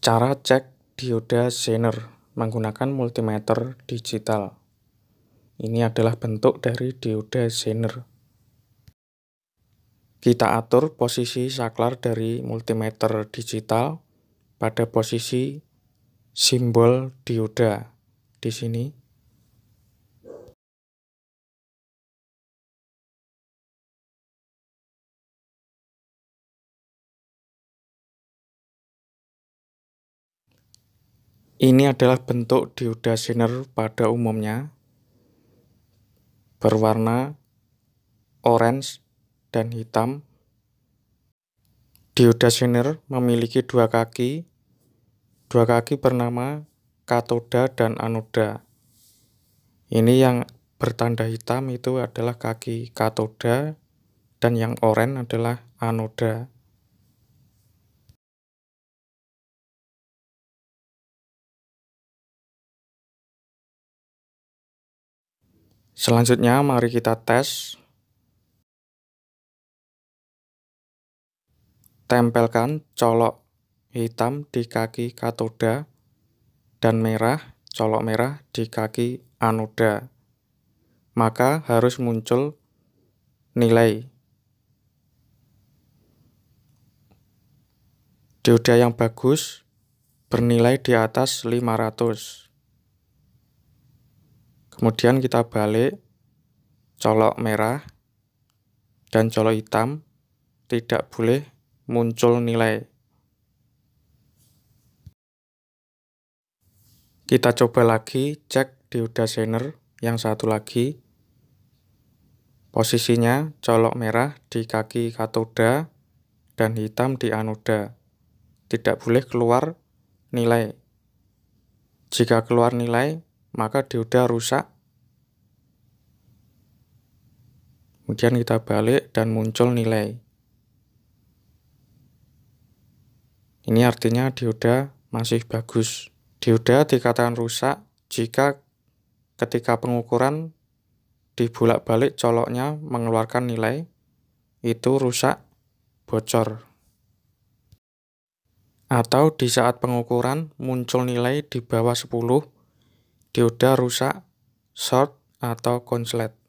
Cara cek dioda Zener menggunakan multimeter digital. Ini adalah bentuk dari dioda Zener. Kita atur posisi saklar dari multimeter digital pada posisi simbol dioda di sini. Ini adalah bentuk dioda sinar pada umumnya, berwarna orange dan hitam. Dioda sinar memiliki dua kaki, dua kaki bernama katoda dan anoda. Ini yang bertanda hitam itu adalah kaki katoda dan yang orange adalah anoda. Selanjutnya mari kita tes. Tempelkan colok hitam di kaki katoda dan merah colok merah di kaki anoda. Maka harus muncul nilai. Dioda yang bagus bernilai di atas 500 kemudian kita balik colok merah dan colok hitam tidak boleh muncul nilai kita coba lagi cek dioda Udashiner yang satu lagi posisinya colok merah di kaki katoda dan hitam di anoda tidak boleh keluar nilai jika keluar nilai maka dioda rusak. Kemudian kita balik dan muncul nilai. Ini artinya dioda masih bagus. Dioda dikatakan rusak jika ketika pengukuran dibulak-balik coloknya mengeluarkan nilai itu rusak, bocor. Atau di saat pengukuran muncul nilai di bawah 10 dioda rusak, short, atau konslet.